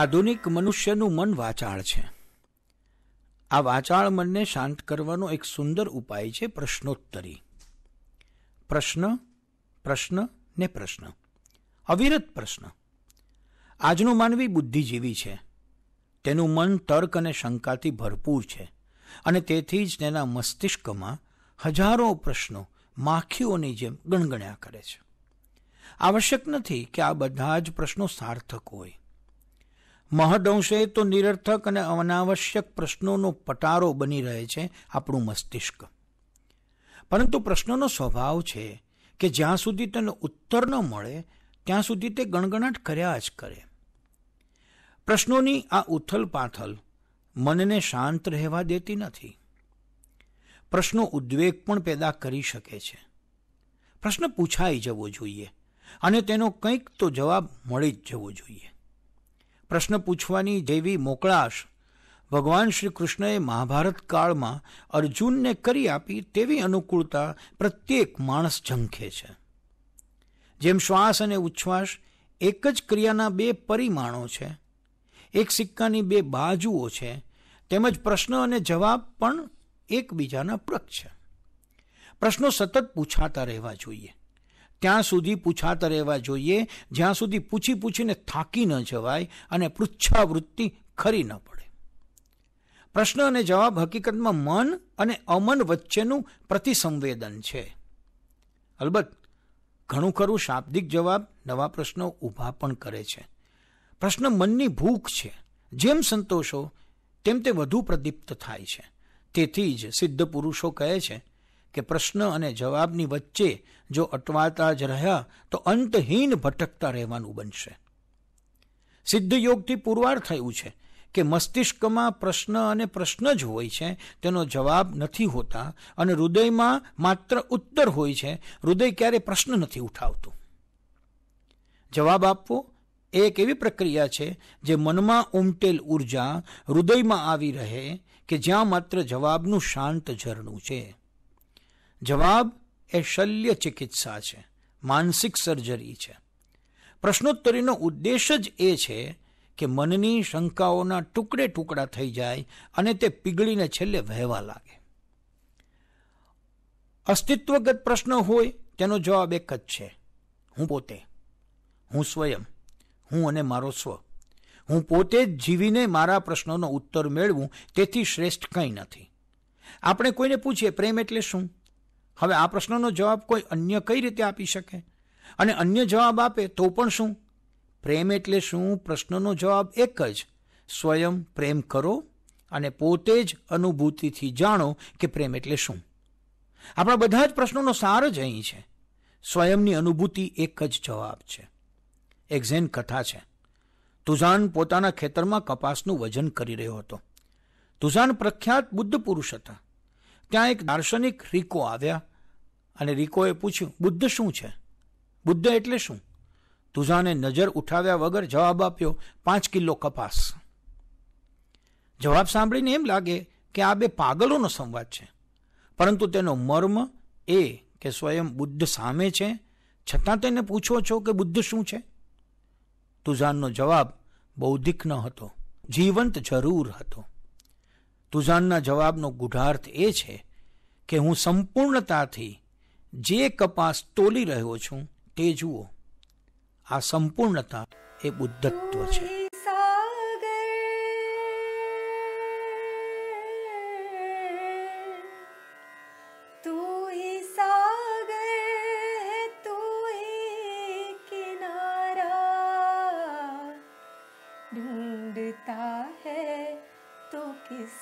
આધુનિક મનુષ્યનું મન વાચાળ છે આ વાચાળ મનને શાંત કરવાનો એક સુંદર ઉપાય છે પ્રશ્નોત્તરી પ્રશ્ન પ્રશ્ન ને પ્રશ્ન અવિરત પ્રશ્ન આજનું માનવી બુદ્ધિજીવી છે તેનું મન તર્ક અને શંકાથી ભરપૂર છે અને તેથી જ તેના મસ્તિષ્કમાં હજારો પ્રશ્નો માખીઓની જેમ ગણગણ્યા કરે છે આવશ્યક નથી કે આ બધા જ પ્રશ્નો સાર્થક હોય મહદઅંશે તો નિરર્થક અને અનાવશ્યક પ્રશ્નોનો પટારો બની રહે છે આપણું મસ્તિષ્ક પરંતુ પ્રશ્નોનો સ્વભાવ છે કે જ્યાં સુધી તેનો ઉત્તર ન મળે ત્યાં સુધી તે ગણગણાટ કર્યા જ કરે પ્રશ્નોની આ ઉથલ પાથલ મનને શાંત રહેવા દેતી નથી પ્રશ્નો ઉદ્વેગ પણ પેદા કરી શકે છે પ્રશ્ન પૂછાઈ જવો જોઈએ અને તેનો કંઈક તો જવાબ મળી જ જવો જોઈએ પ્રશ્ન પૂછવાની જેવી મોકળાશ ભગવાન શ્રી કૃષ્ણએ મહાભારત કાળમાં અર્જુનને કરી આપી તેવી અનુકૂળતા પ્રત્યેક માણસ ઝંખે છે જેમ શ્વાસ અને ઉચ્છ્વાસ એક જ ક્રિયાના બે પરિમાણો છે એક સિક્કાની બે બાજુઓ છે તેમજ પ્રશ્ન અને જવાબ પણ એકબીજાના પ્રક છે પ્રશ્નો સતત પૂછાતા રહેવા જોઈએ ત્યાં સુધી પૂછાતા રહેવા જોઈએ જ્યાં સુધી પૂછી પૂછીને થાકી ન જવાય અને પૃચ્છાવૃત્તિ ખરી ન પડે પ્રશ્ન અને જવાબ હકીકતમાં મન અને અમન વચ્ચેનું પ્રતિસંવેદન છે અલબત્ત ઘણું ખરું શાબ્દિક જવાબ નવા પ્રશ્નો ઊભા પણ કરે છે પ્રશ્ન મનની ભૂખ છે જેમ સંતોષો તેમ તે વધુ પ્રદીપ્ત થાય છે તેથી જ સિદ્ધ પુરુષો કહે છે કે પ્રશ્ન અને જવાબની વચ્ચે જો અટવાતા જ રહ્યા તો અંતહીન ભટકતા રહેવાનું બનશે સિદ્ધયોગથી પુરવાર થયું છે કે મસ્તિષ્કમાં પ્રશ્ન અને પ્રશ્ન જ હોય છે તેનો જવાબ નથી હોતા અને હૃદયમાં માત્ર ઉત્તર હોય છે હૃદય ક્યારે પ્રશ્ન નથી ઉઠાવતું જવાબ આપવો એ એક એવી પ્રક્રિયા છે જે મનમાં ઉમટેલ ઉર્જા હૃદયમાં આવી રહે કે જ્યાં માત્ર જવાબનું શાંત ઝરણું છે જવાબ એ શલ્ય ચિકિત્સા છે માનસિક સર્જરી છે પ્રશ્નોત્તરીનો ઉદ્દેશ જ એ છે કે મનની શંકાઓના ટુકડે ટુકડા થઈ જાય અને તે પીગળીને છેલ્લે વહેવા લાગે અસ્તિત્વગત પ્રશ્ન હોય તેનો જવાબ એક જ છે હું પોતે હું સ્વયં હું અને મારો સ્વ હું પોતે જ જીવીને મારા પ્રશ્નોનો ઉત્તર મેળવું તેથી શ્રેષ્ઠ કંઈ નથી આપણે કોઈને પૂછીએ પ્રેમ એટલે શું હવે આ પ્રશ્નનો જવાબ કોઈ અન્ય કઈ રીતે આપી શકે અને અન્ય જવાબ આપે તો પણ શું પ્રેમ એટલે શું પ્રશ્નનો જવાબ એક જ સ્વયં પ્રેમ કરો અને પોતે જ અનુભૂતિથી જાણો કે પ્રેમ એટલે શું આપણા બધા જ પ્રશ્નોનો સાર જ અહીં છે સ્વયંની અનુભૂતિ એક જ જવાબ છે એક્ઝેન કથા છે તુઝાન પોતાના ખેતરમાં કપાસનું વજન કરી રહ્યો હતો તુઝાન પ્રખ્યાત બુદ્ધ પુરુષ હતા ત્યાં એક દાર્શનિક રિકો આવ્યા અને રિકોએ પૂછ્યું બુદ્ધ શું છે બુદ્ધ એટલે શું તુઝાને નજર ઉઠાવ્યા વગર જવાબ આપ્યો પાંચ કિલો કપાસ જવાબ સાંભળીને એમ લાગે કે આ બે પાગલોનો સંવાદ છે પરંતુ તેનો મર્મ એ કે સ્વયં બુદ્ધ સામે છે છતાં તેને પૂછો છો કે બુદ્ધ શું છે તુઝાનનો જવાબ બૌદ્ધિક ન હતો જીવંત જરૂર હતો તુઝાનના જવાબનો ગુઢાર્થ એ છે કે હું સંપૂર્ણતાથી જે કપાસ તોલી રહ્યો છું તે જુઓ આ સંપૂર્ણતા એ બુદ્ધત્વ છે